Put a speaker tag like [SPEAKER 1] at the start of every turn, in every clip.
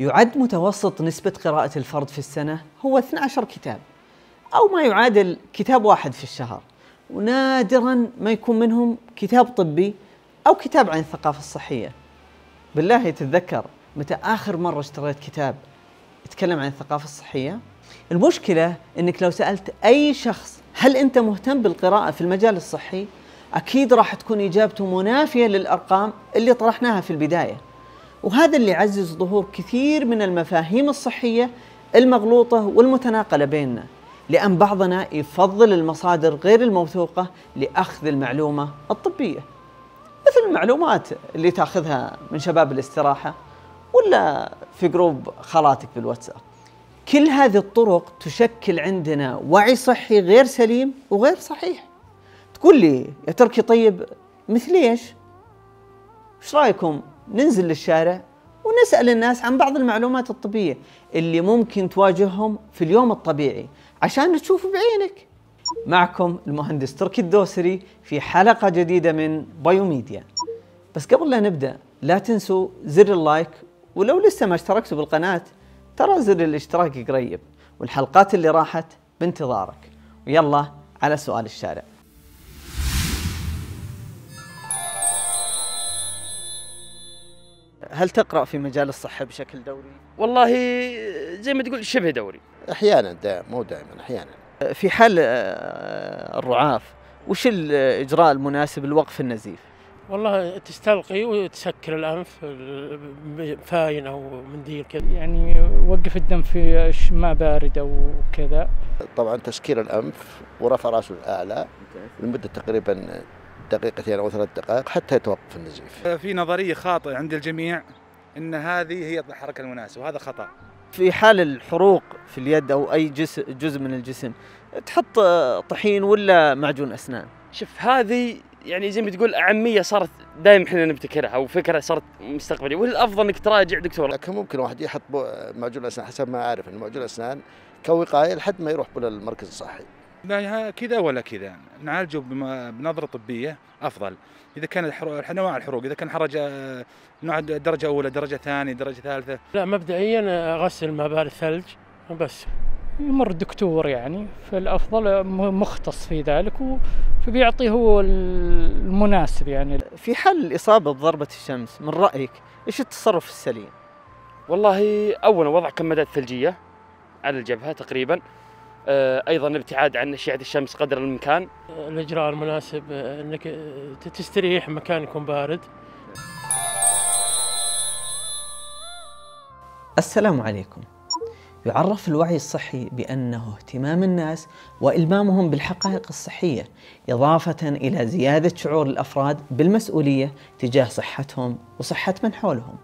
[SPEAKER 1] يعد متوسط نسبة قراءة الفرد في السنة هو 12 كتاب أو ما يعادل كتاب واحد في الشهر ونادرا ما يكون منهم كتاب طبي أو كتاب عن الثقافة الصحية بالله تتذكر متى آخر مرة اشتريت كتاب يتكلم عن الثقافة الصحية المشكلة أنك لو سألت أي شخص هل أنت مهتم بالقراءة في المجال الصحي أكيد راح تكون إجابته منافية للأرقام اللي طرحناها في البداية وهذا اللي يعزز ظهور كثير من المفاهيم الصحية المغلوطة والمتناقلة بيننا لأن بعضنا يفضل المصادر غير الموثوقة لأخذ المعلومة الطبية مثل المعلومات اللي تاخذها من شباب الاستراحة ولا في جروب خالاتك بالواتساب كل هذه الطرق تشكل عندنا وعي صحي غير سليم وغير صحيح تقول لي يا تركي طيب مثل ايش؟ ايش رايكم ننزل للشارع ونسال الناس عن بعض المعلومات الطبيه اللي ممكن تواجههم في اليوم الطبيعي عشان تشوفوا بعينك. معكم المهندس تركي الدوسري في حلقه جديده من بايوميديا. بس قبل لا نبدا لا تنسوا زر اللايك ولو لسه ما اشتركتوا بالقناه ترى زر الاشتراك قريب والحلقات اللي راحت بانتظارك. ويلا على سؤال الشارع. هل تقرأ في مجال الصحة بشكل دوري؟ والله زي ما تقول شبه دوري أحيانا دائما مو دائما أحيانا في حال آه، الرعاف وش الإجراء المناسب لوقف النزيف؟ والله تستلقي وتسكر الانف فاين او منديل كذا يعني وقف الدم في بارد او كذا طبعا تسكير الانف ورفع راسه الاعلى لمده تقريبا دقيقتين او ثلاث دقائق حتى يتوقف النزيف. في نظريه خاطئه عند الجميع ان هذه هي الحركه المناسبه وهذا خطا. في حال الحروق في اليد او اي جزء جزء من الجسم تحط طحين ولا معجون اسنان؟ شوف هذه يعني زي ما تقول اعميه صارت دائما احنا نبتكرها او فكره صارت مستقبليه والافضل انك تراجع دكتور لكن ممكن واحد يحط معجون اسنان حسب ما اعرف ان معجون اسنان كوقايه لحد ما يروح للمركز الصحي لا كذا ولا كذا نعالجه بنظره طبيه افضل اذا كان انواع الحروق اذا كان حرج آه، نوع درجه اولى درجه ثانيه درجه ثالثه لا مبدئيا آه، اغسل ما بال الثلج بس يمر دكتور يعني فالافضل مختص في ذلك فبيعطي هو المناسب يعني في حال الاصابه بضربه الشمس من رايك ايش التصرف السليم والله اولا وضع كمادات ثلجيه على الجبهه تقريبا آه، ايضا الابتعاد عن اشعه الشمس قدر الامكان آه، الاجراء المناسب آه، انك تستريح مكان يكون بارد السلام عليكم يعرف الوعي الصحي بأنه اهتمام الناس وإلمامهم بالحقائق الصحية إضافة إلى زيادة شعور الأفراد بالمسؤولية تجاه صحتهم وصحة من حولهم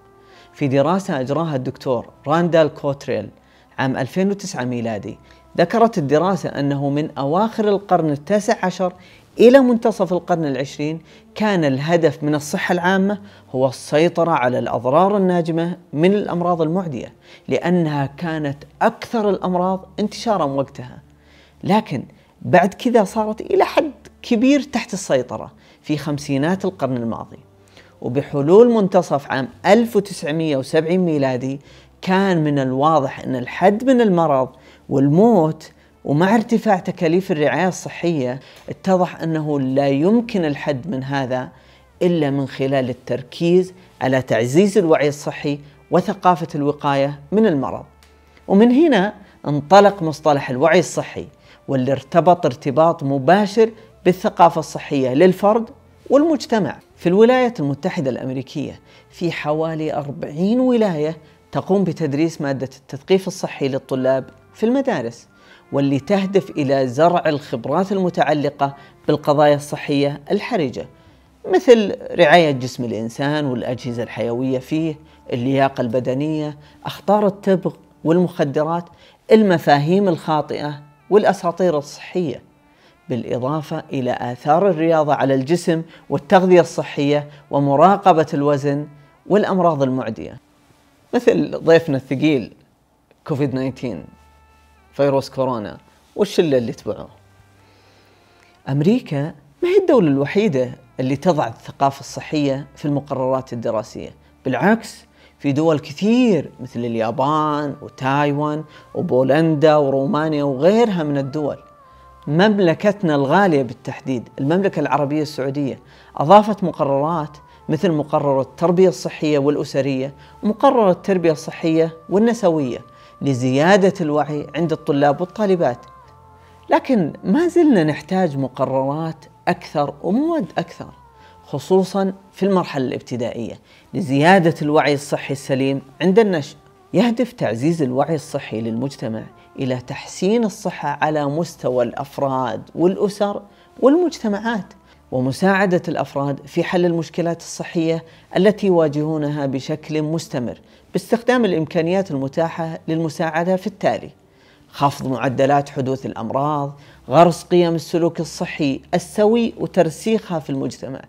[SPEAKER 1] في دراسة أجراها الدكتور راندال كوتريل عام 2009 ميلادي ذكرت الدراسة أنه من أواخر القرن التاسع عشر إلى منتصف القرن العشرين كان الهدف من الصحة العامة هو السيطرة على الأضرار الناجمة من الأمراض المعدية لأنها كانت أكثر الأمراض انتشارا وقتها لكن بعد كذا صارت إلى حد كبير تحت السيطرة في خمسينات القرن الماضي وبحلول منتصف عام 1970 ميلادي كان من الواضح أن الحد من المرض والموت ومع ارتفاع تكاليف الرعاية الصحية اتضح أنه لا يمكن الحد من هذا إلا من خلال التركيز على تعزيز الوعي الصحي وثقافة الوقاية من المرض ومن هنا انطلق مصطلح الوعي الصحي واللي ارتبط ارتباط مباشر بالثقافة الصحية للفرد والمجتمع في الولايات المتحدة الأمريكية في حوالي 40 ولاية تقوم بتدريس مادة التثقيف الصحي للطلاب في المدارس واللي تهدف الى زرع الخبرات المتعلقه بالقضايا الصحيه الحرجه مثل رعايه جسم الانسان والاجهزه الحيويه فيه، اللياقه البدنيه، اخطار التبغ والمخدرات، المفاهيم الخاطئه والاساطير الصحيه. بالاضافه الى اثار الرياضه على الجسم والتغذيه الصحيه ومراقبه الوزن والامراض المعديه. مثل ضيفنا الثقيل كوفيد 19 فيروس كورونا والشله اللي تبعه امريكا ما هي الدوله الوحيده اللي تضع الثقافه الصحيه في المقررات الدراسيه، بالعكس في دول كثير مثل اليابان وتايوان وبولندا ورومانيا وغيرها من الدول. مملكتنا الغاليه بالتحديد، المملكه العربيه السعوديه، اضافت مقررات مثل مقرر التربية الصحية والأسرية ومقرر التربية الصحية والنسوية لزياده الوعي عند الطلاب والطالبات لكن ما زلنا نحتاج مقررات اكثر ومواد اكثر خصوصا في المرحله الابتدائيه لزياده الوعي الصحي السليم عند النشء يهدف تعزيز الوعي الصحي للمجتمع الى تحسين الصحه على مستوى الافراد والاسر والمجتمعات ومساعدة الأفراد في حل المشكلات الصحية التي يواجهونها بشكل مستمر باستخدام الإمكانيات المتاحة للمساعدة في التالي: خفض معدلات حدوث الأمراض، غرس قيم السلوك الصحي السوي وترسيخها في المجتمع،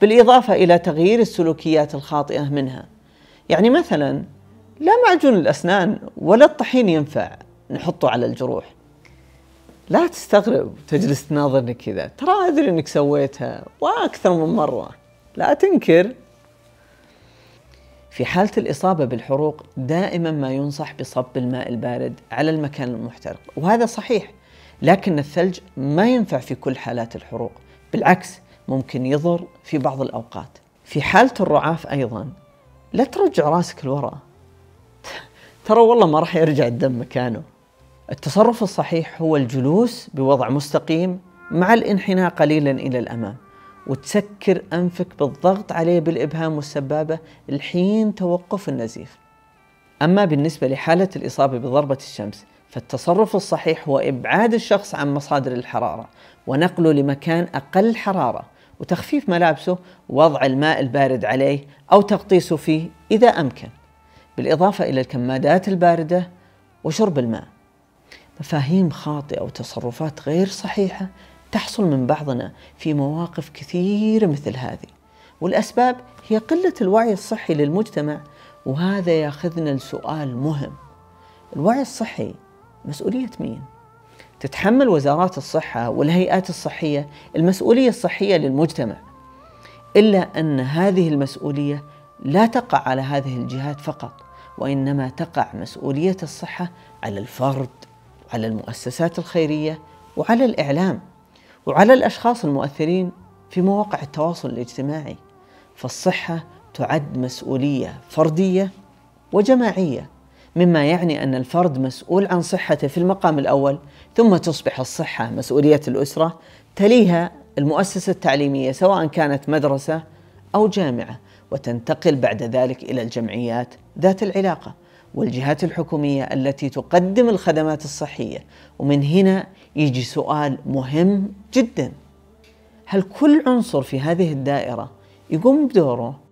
[SPEAKER 1] بالإضافة إلى تغيير السلوكيات الخاطئة منها. يعني مثلا لا معجون الأسنان ولا الطحين ينفع نحطه على الجروح لا تستغرب تجلس تناظرني كذا ترى أدري أنك سويتها وأكثر من مرة لا تنكر في حالة الإصابة بالحروق دائما ما ينصح بصب الماء البارد على المكان المحترق وهذا صحيح لكن الثلج ما ينفع في كل حالات الحروق بالعكس ممكن يضر في بعض الأوقات في حالة الرعاف أيضا لا ترجع راسك لورا ترى والله ما راح يرجع الدم مكانه التصرف الصحيح هو الجلوس بوضع مستقيم مع الانحناء قليلا الى الامام وتسكر انفك بالضغط عليه بالابهام والسبابه الحين توقف النزيف. اما بالنسبه لحاله الاصابه بضربه الشمس فالتصرف الصحيح هو ابعاد الشخص عن مصادر الحراره ونقله لمكان اقل حراره وتخفيف ملابسه ووضع الماء البارد عليه او تغطيسه فيه اذا امكن بالاضافه الى الكمادات البارده وشرب الماء. مفاهيم خاطئة وتصرفات غير صحيحة تحصل من بعضنا في مواقف كثيرة مثل هذه والأسباب هي قلة الوعي الصحي للمجتمع وهذا ياخذنا لسؤال مهم الوعي الصحي مسؤولية مين؟ تتحمل وزارات الصحة والهيئات الصحية المسؤولية الصحية للمجتمع إلا أن هذه المسؤولية لا تقع على هذه الجهات فقط وإنما تقع مسؤولية الصحة على الفرد على المؤسسات الخيريه وعلى الاعلام وعلى الاشخاص المؤثرين في مواقع التواصل الاجتماعي فالصحه تعد مسؤوليه فرديه وجماعيه مما يعني ان الفرد مسؤول عن صحته في المقام الاول ثم تصبح الصحه مسؤوليه الاسره تليها المؤسسه التعليميه سواء كانت مدرسه او جامعه وتنتقل بعد ذلك الى الجمعيات ذات العلاقه والجهات الحكوميه التي تقدم الخدمات الصحيه ومن هنا يجي سؤال مهم جدا هل كل عنصر في هذه الدائره يقوم بدوره